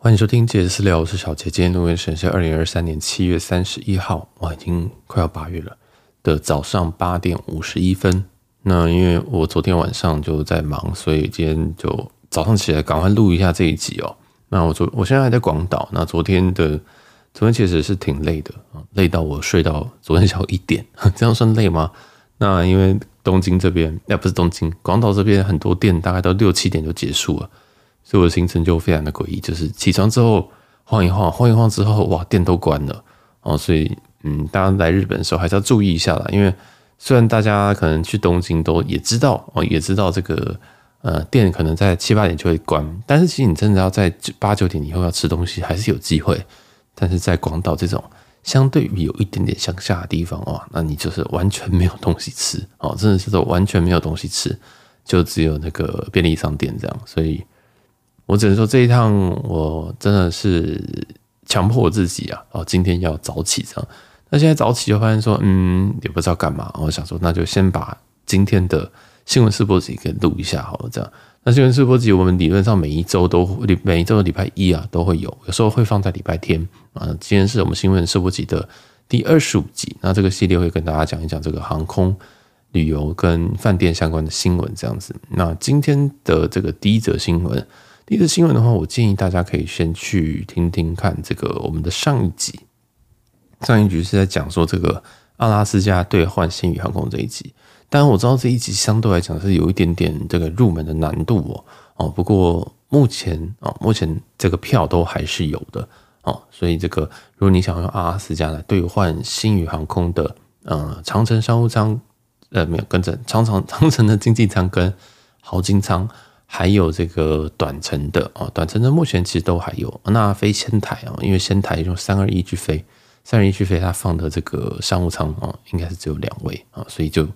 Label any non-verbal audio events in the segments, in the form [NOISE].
欢迎收听《杰的私聊》，我是小杰。今天录音时间是二零二三年七月三十一号，哇，已经快要八月了的早上八点五十一分。那因为我昨天晚上就在忙，所以今天就早上起来赶快录一下这一集哦。那我昨我现在还在广岛。那昨天的昨天其实是挺累的啊，累到我睡到昨天下午一点，[LAUGHS] 这样算累吗？那因为东京这边，哎，不是东京，广岛这边很多店大概到六七点就结束了。所以我的行程就非常的诡异，就是起床之后晃一晃，晃一晃之后，哇，店都关了哦。所以，嗯，大家来日本的时候还是要注意一下啦。因为虽然大家可能去东京都也知道哦，也知道这个呃店可能在七八点就会关，但是其实你真的要在八九点以后要吃东西还是有机会。但是在广岛这种相对于有一点点乡下的地方，哦，那你就是完全没有东西吃哦，真的是说完全没有东西吃，就只有那个便利商店这样。所以。我只能说这一趟我真的是强迫自己啊！哦，今天要早起这样。那现在早起就发现说，嗯，也不知道干嘛。我想说，那就先把今天的新闻直播集给录一下好了。这样，那新闻直播集我们理论上每一周都每一周的礼拜一啊都会有，有时候会放在礼拜天啊。今天是我们新闻直播集的第二十五集。那这个系列会跟大家讲一讲这个航空旅游跟饭店相关的新闻这样子。那今天的这个第一则新闻。第一个新闻的话，我建议大家可以先去听听看这个我们的上一集，上一集是在讲说这个阿拉斯加兑换新宇航空这一集。当然我知道这一集相对来讲是有一点点这个入门的难度哦哦。不过目前啊，目前这个票都还是有的哦，所以这个如果你想用阿拉斯加来兑换新宇航空的呃长城商务舱，呃没有跟着长长长城的经济舱跟豪金舱。还有这个短程的啊，短程的目前其实都还有。那飞仙台啊，因为仙台用三二一去飞，三二一去飞，它放的这个商务舱啊，应该是只有两位啊，所以就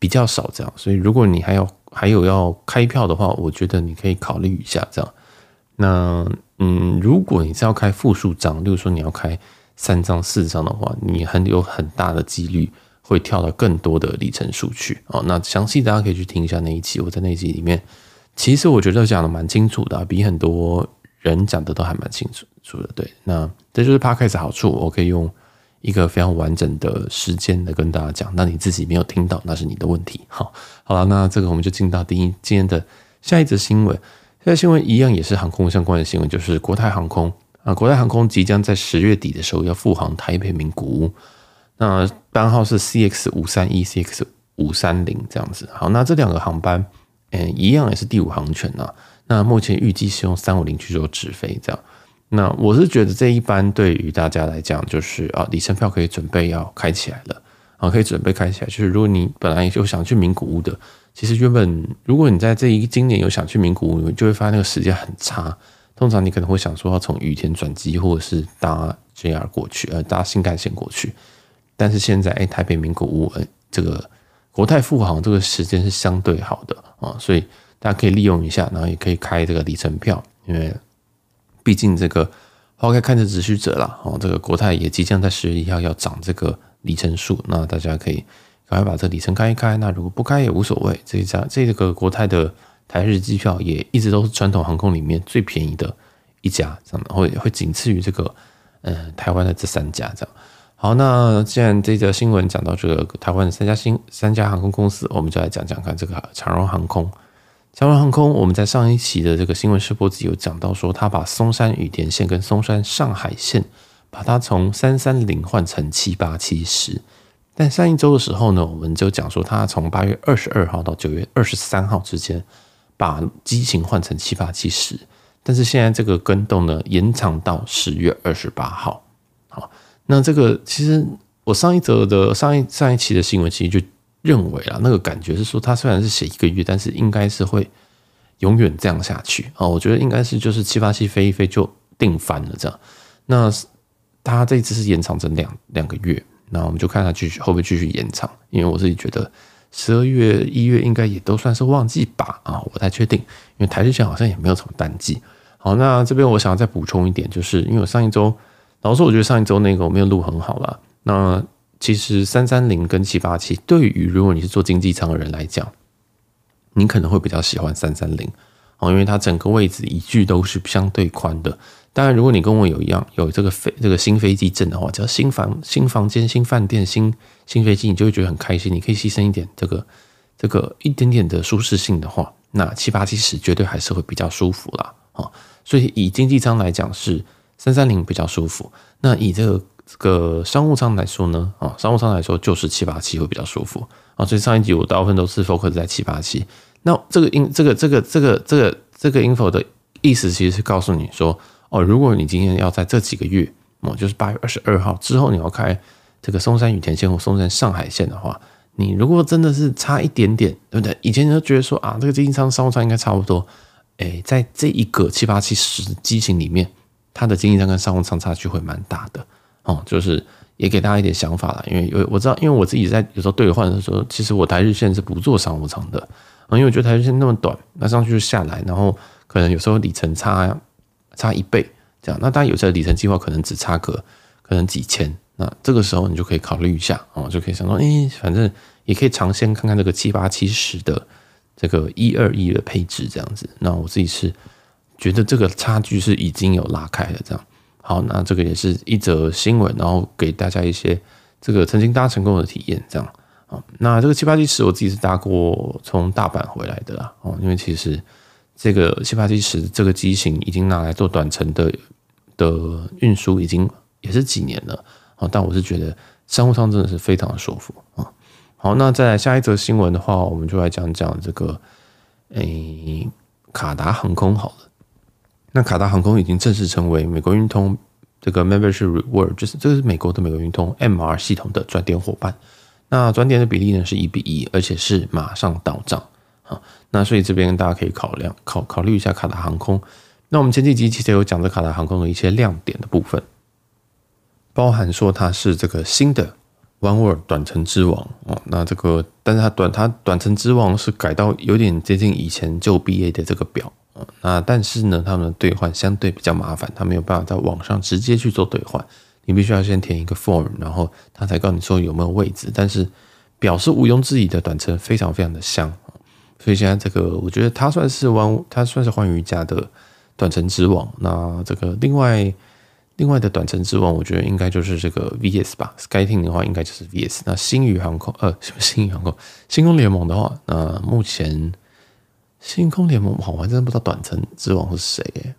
比较少这样。所以如果你还要还有要开票的话，我觉得你可以考虑一下这样。那嗯，如果你是要开复数张，例如说你要开三张、四张的话，你很有很大的几率会跳到更多的里程数去啊。那详细大家可以去听一下那一期，我在那一集里面。其实我觉得讲的蛮清楚的，比很多人讲的都还蛮清楚。说的对，那这就是 Podcast 好处，我可以用一个非常完整的时间来跟大家讲。那你自己没有听到，那是你的问题。好，好了，那这个我们就进到第一今天的下一则新闻。这新闻一样也是航空相关的新闻，就是国泰航空啊，国泰航空即将在十月底的时候要复航台北、名古屋。那班号是 CX 五三一、CX 五三零这样子。好，那这两个航班。嗯，一样也是第五航权呐。那目前预计是用三五零去做直飞，这样。那我是觉得这一般对于大家来讲，就是啊，里程票可以准备要开起来了啊，可以准备开起来。就是如果你本来就想去名古屋的，其实原本如果你在这一今年有想去名古屋，你就会发现那个时间很差。通常你可能会想说要从雨田转机，或者是搭 JR 过去，呃，搭新干线过去。但是现在，哎，台北名古屋这个。国泰复航这个时间是相对好的啊，所以大家可以利用一下，然后也可以开这个里程票，因为毕竟这个花开看着指数折了哦，这个国泰也即将在十月一号要涨这个里程数，那大家可以赶快把这里程开一开。那如果不开也无所谓，这一家这个国泰的台日机票也一直都是传统航空里面最便宜的一家，这样会会仅次于这个嗯台湾的这三家这样。好，那既然这则新闻讲到这个台湾的三家新三家航空公司，我们就来讲讲看这个长荣航空。长荣航空，我们在上一期的这个新闻试播集有讲到说，它把松山羽田线跟松山上海线，把它从三三零换成七八七十。但上一周的时候呢，我们就讲说它从八月二十二号到九月二十三号之间，把机型换成七八七十。但是现在这个跟动呢，延长到十月二十八号。那这个其实我上一则的上一上一期的新闻，其实就认为啊，那个感觉是说，他虽然是写一个月，但是应该是会永远这样下去啊。我觉得应该是就是七八七飞一飞就定翻了这样。那他这次是延长成两两个月，那我们就看他继续会不会继续延长，因为我自己觉得十二月一月应该也都算是旺季吧啊，我太确定，因为台积电好像也没有什么淡季。好，那这边我想要再补充一点，就是因为我上一周。老师，我觉得上一周那个我没有录很好了。那其实三三零跟七八七，对于如果你是做经济舱的人来讲，你可能会比较喜欢三三零哦，因为它整个位置一距都是相对宽的。当然，如果你跟我有一样有这个飞这个新飞机证的话，只要新房新房间新饭店新新飞机，你就会觉得很开心。你可以牺牲一点这个这个一点点的舒适性的话，那七八七十绝对还是会比较舒服啦。哦，所以以经济舱来讲是。三三零比较舒服，那以这个这个商务舱来说呢，啊，商务舱来说就是七八七会比较舒服啊。所以上一集我大部分都是 focus 在七八七。那这个音这个这个这个这个这个音 o 的意思其实是告诉你说，哦，如果你今天要在这几个月，哦，就是八月二十二号之后你要开这个松山羽田线或松山上海线的话，你如果真的是差一点点，对不对？以前就觉得说啊，这个经济舱商务舱应该差不多，哎，在这一个七八七十机型里面。它的经济上跟商务舱差距会蛮大的哦，就是也给大家一点想法了，因为有我知道，因为我自己在有时候兑换的时候，其实我台日线是不做商务舱的啊，因为我觉得台日线那么短，那上去就下来，然后可能有时候里程差差一倍这样，那当然有时候里程计划可能只差个可能几千，那这个时候你就可以考虑一下哦，就可以想到，哎，反正也可以尝鲜看看这个七八七十的这个一二一的配置这样子。那我自己是。觉得这个差距是已经有拉开了，这样好，那这个也是一则新闻，然后给大家一些这个曾经搭成功的体验，这样啊，那这个七八七十我自己是搭过从大阪回来的啊，哦，因为其实这个七八七十这个机型已经拿来做短程的的运输，已经也是几年了啊，但我是觉得商务舱真的是非常的舒服啊，好，那再来下一则新闻的话，我们就来讲讲这个，哎，卡达航空好了。那卡达航空已经正式成为美国运通这个 Membership Reward，就是这个是美国的美国运通 MR 系统的转点伙伴。那转点的比例呢是一比一，而且是马上到账啊。那所以这边大家可以考量考考虑一下卡达航空。那我们前几集其实有讲到卡达航空的一些亮点的部分，包含说它是这个新的 One World 短程之王啊。那这个但是它短它短程之王是改到有点接近以前旧 BA 的这个表。那但是呢，他们的兑换相对比较麻烦，他没有办法在网上直接去做兑换，你必须要先填一个 form，然后他才告诉你说有没有位置。但是，表示毋庸置疑的短程非常非常的香，所以现在这个我觉得它算是玩，它算是换瑜伽的短程之王。那这个另外另外的短程之王，我觉得应该就是这个 V S 吧。Skating 的话应该就是 V S。那星宇航空呃，什么星宇航空？星空联盟的话，那目前。星空联盟，我真的不知道短程之王是谁，哎，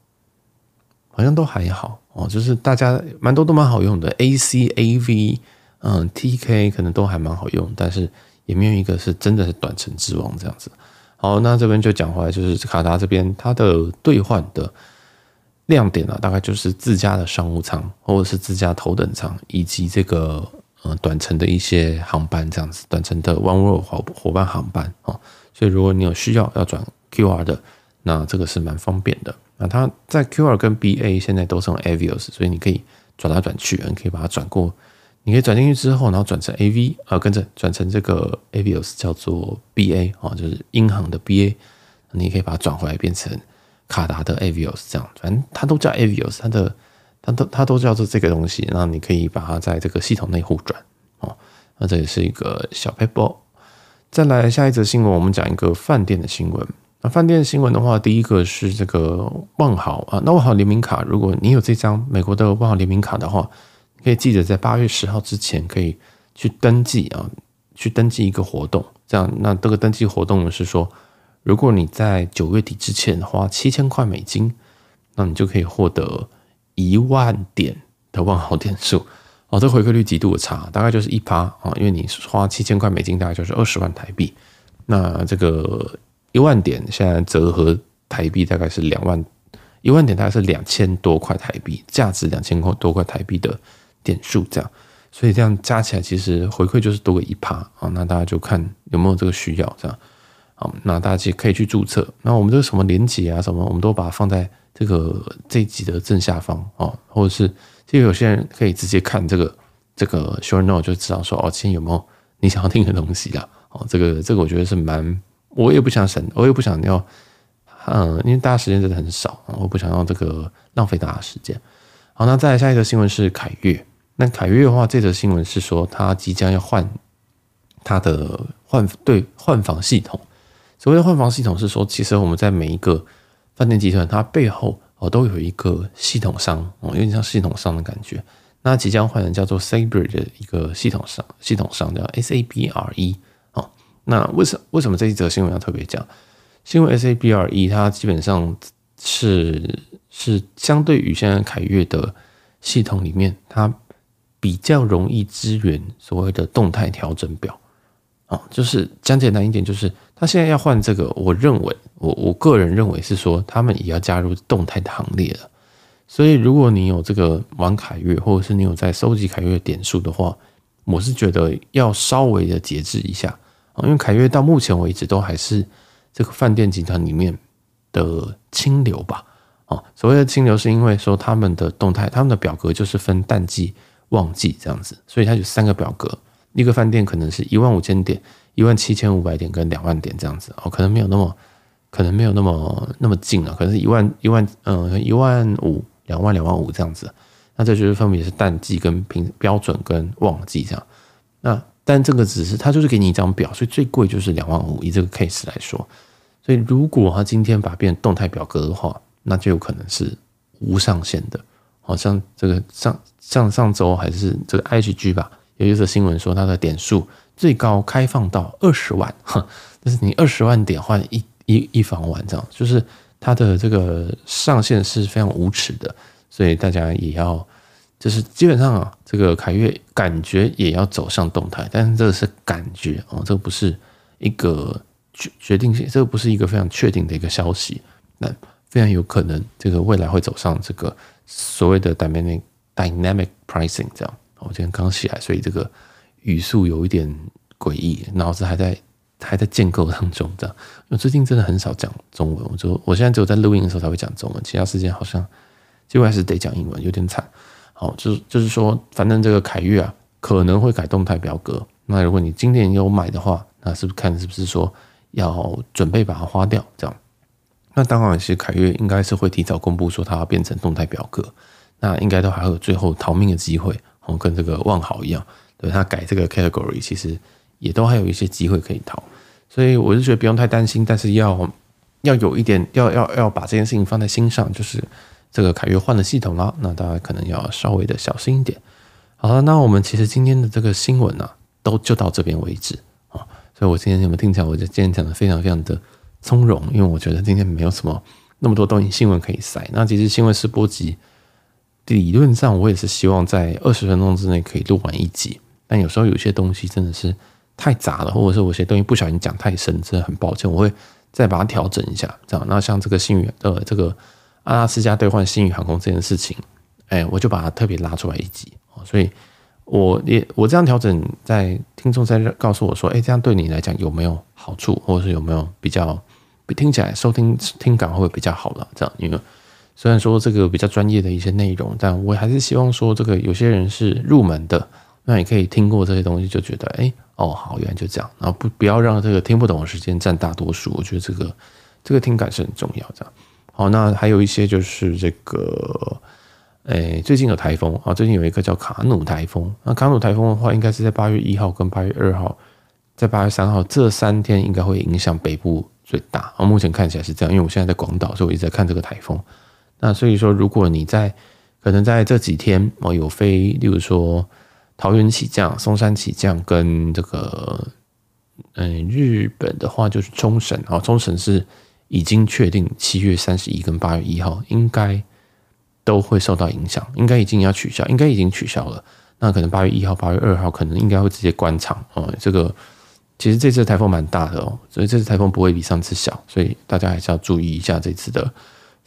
好像都还好哦，就是大家蛮多都蛮好用的，A C A V，嗯，T K 可能都还蛮好用，但是也没有一个是真的是短程之王这样子。好，那这边就讲回来，就是卡达这边它的兑换的亮点啊，大概就是自家的商务舱或者是自家头等舱，以及这个。嗯，短程的一些航班这样子，短程的 One World 伙伙伴航班哦。所以如果你有需要要转 QR 的，那这个是蛮方便的。那它在 QR 跟 BA 现在都是用 Avios，所以你可以转来转去，你可以把它转过，你可以转进去之后，然后转成 AV，呃，跟着转成这个 Avios 叫做 BA 哦，就是英航的 BA，你可以把它转回来变成卡达的 Avios 这样，反正它都叫 Avios，它的。它都它都叫做这个东西，那你可以把它在这个系统内互转哦。那这也是一个小 paper。再来下一则新闻，我们讲一个饭店的新闻。那饭店的新闻的话，第一个是这个万豪啊，那万豪联名卡，如果你有这张美国的万豪联名卡的话，可以记得在八月十号之前可以去登记啊，去登记一个活动。这样，那这个登记活动呢是说，如果你在九月底之前花七千块美金，那你就可以获得。一万点的万豪点数哦，这回馈率极度的差，大概就是一趴啊，因为你花七千块美金，大概就是二十万台币。那这个一万点现在折合台币大概是两万，一万点大概是两千多块台币，价值两千多块台币的点数这样。所以这样加起来其实回馈就是多个一趴啊。那大家就看有没有这个需要这样。好，那大家其实可以去注册。那我们这个什么连接啊什么，我们都把它放在。这个这一集的正下方哦，或者是其实有些人可以直接看这个这个 short note，就知道说哦，今天有没有你想要听的东西啦。哦，这个这个我觉得是蛮，我也不想省，我也不想要，嗯，因为大家时间真的很少，我不想要这个浪费大家时间。好，那再下一个新闻是凯越，那凯越的话，这则新闻是说他即将要换他的换对换房系统。所谓的换房系统是说，其实我们在每一个。饭店集团它背后哦都有一个系统商哦有点像系统商的感觉，那即将换成叫做 SABRE 的一个系统商，系统商叫 SABRE 哦。那为什么为什么这一则新闻要特别讲？是因为 SABRE 它基本上是是相对于现在凯越的系统里面，它比较容易支援所谓的动态调整表哦。就是讲简单一点，就是他现在要换这个，我认为。我我个人认为是说，他们也要加入动态的行列了。所以，如果你有这个玩凯越，或者是你有在收集凯越点数的话，我是觉得要稍微的节制一下因为凯越到目前为止都还是这个饭店集团里面的清流吧。啊，所谓的清流，是因为说他们的动态，他们的表格就是分淡季、旺季这样子，所以它有三个表格，一个饭店可能是一万五千点、一万七千五百点跟两万点这样子哦，可能没有那么。可能没有那么那么近啊，可能是一万一万嗯一万五两万两万五这样子，那这就是分别是淡季跟平标准跟旺季这样。那但这个只是他就是给你一张表，所以最贵就是两万五以这个 case 来说。所以如果他今天把变动态表格的话，那就有可能是无上限的。好像这个上像上周还是这个 H G 吧，有一个新闻说它的点数最高开放到二十万，哼，但是你二十万点换一。一一房完这样，就是它的这个上限是非常无耻的，所以大家也要，就是基本上啊，这个凯越感觉也要走向动态，但是这个是感觉哦，这个不是一个决决定性，这个不是一个非常确定的一个消息，那非常有可能这个未来会走上这个所谓的 dynamic dynamic pricing 这样。我今天刚起来，所以这个语速有一点诡异，脑子还在。还在建构当中，这样。我最近真的很少讲中文，我就我现在只有在录音的时候才会讲中文，其他时间好像就还是得讲英文，有点惨。好，就是就是说，反正这个凯越啊，可能会改动态表格。那如果你今年有买的话，那是不是看是不是说要准备把它花掉？这样。那当然其实凯越应该是会提早公布说它变成动态表格，那应该都还有最后逃命的机会。哦，跟这个万豪一样，对他改这个 category 其实。也都还有一些机会可以逃，所以我是觉得不用太担心，但是要要有一点，要要要把这件事情放在心上，就是这个凯越换了系统了，那大家可能要稍微的小心一点。好了，那我们其实今天的这个新闻呢，都就到这边为止啊。所以我今天你们听起来，我就今天讲的非常非常的从容，因为我觉得今天没有什么那么多东西新闻可以塞。那其实新闻是波及。理论上我也是希望在二十分钟之内可以录完一集，但有时候有些东西真的是。太杂了，或者是我些东西不小心讲太深，真的很抱歉，我会再把它调整一下，这样。那像这个信誉呃，这个阿拉斯加兑换信誉航空这件事情，哎，我就把它特别拉出来一集。所以我也我这样调整，在听众在告诉我说，哎，这样对你来讲有没有好处，或者是有没有比较听起来收听听感会比较好了？这样，因为虽然说这个比较专业的一些内容，但我还是希望说，这个有些人是入门的，那也可以听过这些东西就觉得，哎。哦，好，原来就这样。然后不不要让这个听不懂的时间占大多数，我觉得这个这个听感是很重要。这样，好，那还有一些就是这个，诶，最近有台风啊，最近有一个叫卡努台风。那卡努台风的话，应该是在八月一号跟八月二号，在八月三号这三天应该会影响北部最大啊。目前看起来是这样，因为我现在在广岛，所以我一直在看这个台风。那所以说，如果你在可能在这几天我有飞，例如说。桃园起降、松山起降，跟这个，嗯，日本的话就是冲绳啊，冲绳是已经确定七月三十一跟八月一号应该都会受到影响，应该已经要取消，应该已经取消了。那可能八月一号、八月二号可能应该会直接关场啊。这个其实这次台风蛮大的哦，所以这次台风不会比上次小，所以大家还是要注意一下这次的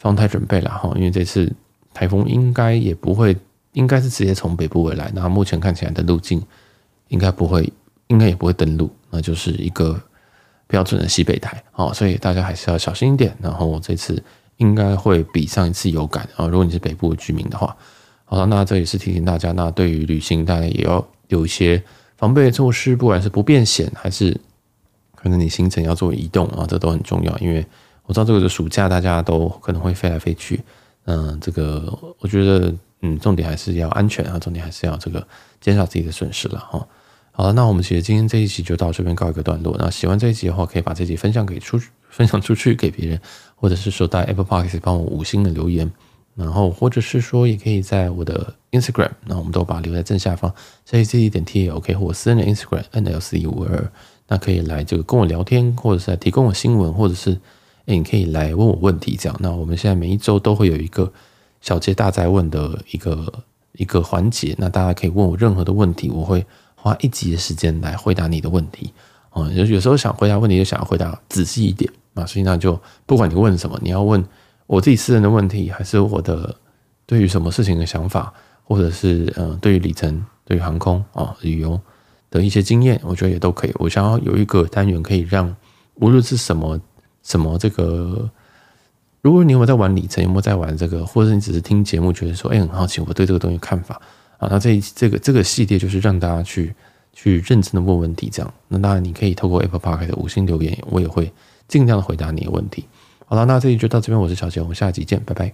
状态准备了哈，因为这次台风应该也不会。应该是直接从北部回来，那目前看起来的路径应该不会，应该也不会登陆，那就是一个标准的西北台哦，所以大家还是要小心一点。然后这次应该会比上一次有感啊，如果你是北部的居民的话，好了，那这也是提醒大家，那对于旅行大家也要有一些防备措施，不管是不变险还是可能你行程要做移动啊，这都很重要。因为我知道这个暑假大家都可能会飞来飞去，嗯，这个我觉得。嗯，重点还是要安全啊，重点还是要这个减少自己的损失了哈。好，那我们其实今天这一期就到这边告一个段落。那喜欢这一期的话，可以把这集分享给出 [LAUGHS] 分享出去给别人，或者是说在 Apple Park 帮我五星的留言，然后或者是说也可以在我的 Instagram，那我们都把留在正下方这一点 T O K 或私人的 Instagram N L C 五二，那可以来这个跟我聊天，或者是提供我新闻，或者是哎你可以来问我问题这样。那我们现在每一周都会有一个。小杰大在问的一个一个环节，那大家可以问我任何的问题，我会花一集的时间来回答你的问题。啊，有有时候想回答问题就想要回答仔细一点啊，所以那就不管你问什么，你要问我自己私人的问题，还是我的对于什么事情的想法，或者是呃对于里程、对于航空啊旅游的一些经验，我觉得也都可以。我想要有一个单元，可以让无论是什么什么这个。如果你有没有在玩里程，有没有在玩这个，或者你只是听节目觉得说，哎，很好奇，我对这个东西看法啊，那这一这个这个系列就是让大家去去认真的问问题，这样，那当然你可以透过 Apple Park 的五星留言，我也会尽量的回答你的问题。好了，那这期就到这边，我是小杰，我们下期见，拜拜。